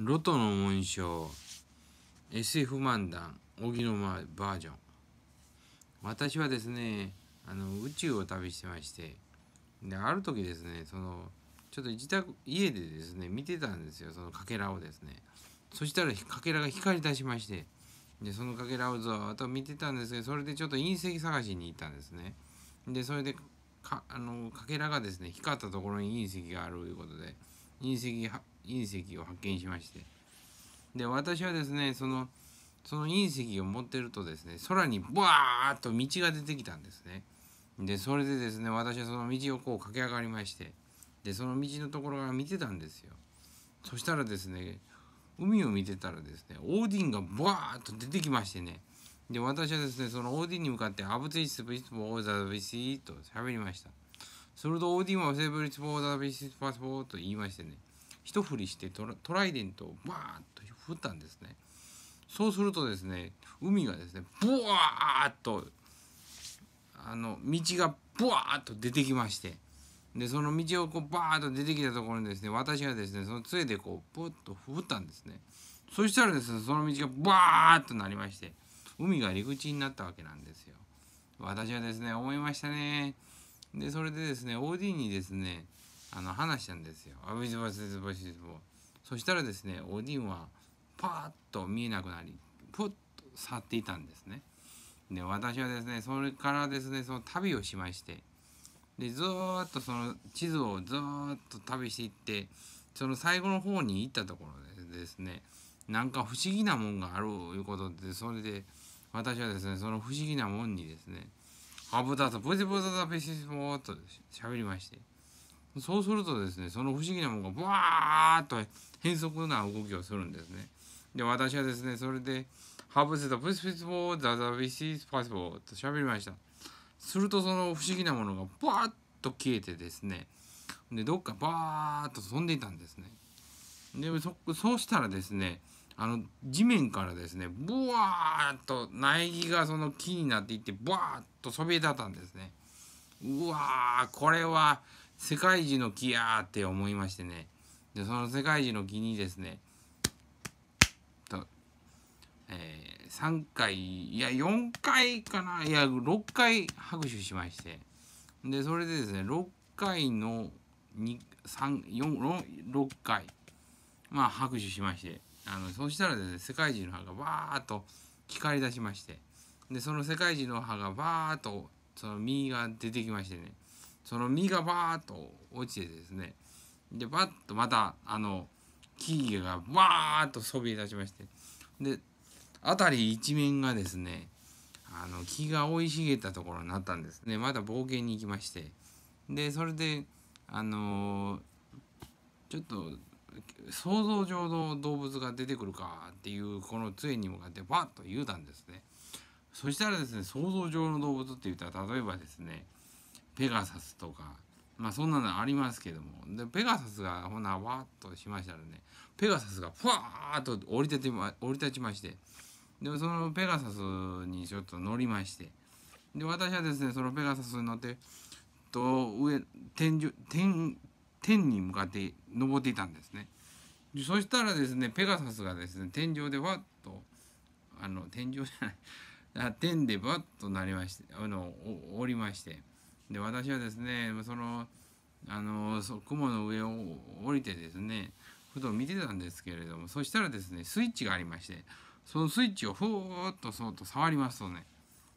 ロトの紋章 SF 漫談荻野バージョン私はですねあの宇宙を旅してましてである時ですねそのちょっと自宅家でですね見てたんですよそのかけらをですねそしたらかけらが光り出しましてでそのかけらをずっと見てたんですけどそれでちょっと隕石探しに行ったんですねでそれでかあのかけらがですね光ったところに隕石があるということで隕石隕石を発見しましてで私はですねそのその隕石を持ってるとですね空にワーッと道が出てきたんですねでそれでですね私はその道をこう駆け上がりましてでその道のところから見てたんですよそしたらですね海を見てたらですねオーディンがワーッと出てきましてねで私はですねそのオーディンに向かって「アブツイスブイスボーザビシー」と喋りましたするとオーディンはセブリスボーザビシーパスボーと言いましてね一振りしてトライデントをバーンと振ったんですねそうするとですね海がですねブワーッとあの道がブワーッと出てきましてでその道をこうバーッと出てきたところにですね私はですねその杖でこうプッと振ったんですねそしたらですねその道がバーッとなりまして海が陸地になったわけなんですよ私はですね思いましたねでそれでですね OD にですねあの話したんですよ。そしたらですねオディンはパーッと見えなくなりプッと去っていたんですね。で私はですねそれからですねその旅をしましてでずっとその地図をずっと旅していってその最後の方に行ったところでですねなんか不思議なもんがあるいうことでそれで私はですねその不思議なもんにですねあぶたとポジポジタペシスポーと喋りまして。そうするとですねその不思議なものがブワーッと変則な動きをするんですねで私はですねそれでハブセとプスピスボーザザビシスパスボーと喋りましたするとその不思議なものがワーッと消えてですねでどっかバーッと飛んでいたんですねでそそうしたらですねあの地面からですねブワーッと苗木がその木になっていってワーッとそびえ立ったんですねうわーこれは世界樹の木やーって思いましてねでその世界樹の木にですねと、えー、3回いや4回かないや6回拍手しましてでそれでですね6回の6回まあ拍手しましてあのそうしたらですね世界樹の葉がバーッと光り出しましてでその世界樹の葉がバーッとその実が出てきましてねその実がバーッと落ちてですねでバッとまたあの木々がバーッとそびえ立ちましてで辺り一面がですねあの木が生い茂ったところになったんですねまた冒険に行きましてでそれであのー、ちょっと想像上の動物が出てくるかっていうこの杖に向かってバッと言うたんですねそしたらですね想像上の動物って言ったら例えばですねペガサスとかまあそんなのありますけどもでペガサスがほなわっとしましたらねペガサスがふわーっと降りてて、ま、降り立ちましてでそのペガサスにちょっと乗りましてで私はですねそのペガサスに乗ってと上天井天天に向かって登っていたんですねそしたらですねペガサスがですね天井でわっとあの天井じゃない天でわっとなりましてあの降りまして。で私はですねそのあの雲の上を降りてですねふと見てたんですけれどもそしたらですねスイッチがありましてそのスイッチをふーっとそうと触りますとね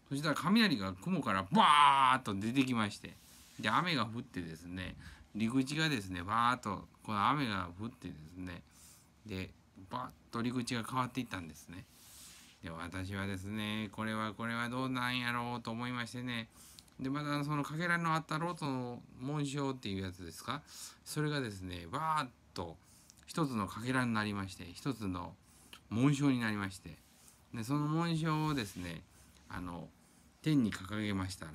そしたら雷が雲からバーッと出てきましてで雨が降ってですね陸地がですねバーッとこの雨が降ってですねでバーッと陸地が変わっていったんですね。で私はですねこれはこれはどうなんやろうと思いましてねでまたそのかけらのあったロートの紋章っていうやつですかそれがですねわーっと一つのかけらになりまして一つの紋章になりましてでその紋章をですねあの天に掲げましたら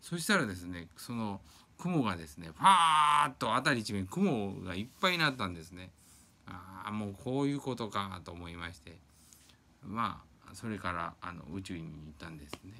そしたらですねその雲がですねファーッと辺り一面雲がいっぱいになったんですねああもうこういうことかと思いましてまあそれからあの宇宙に行ったんですね。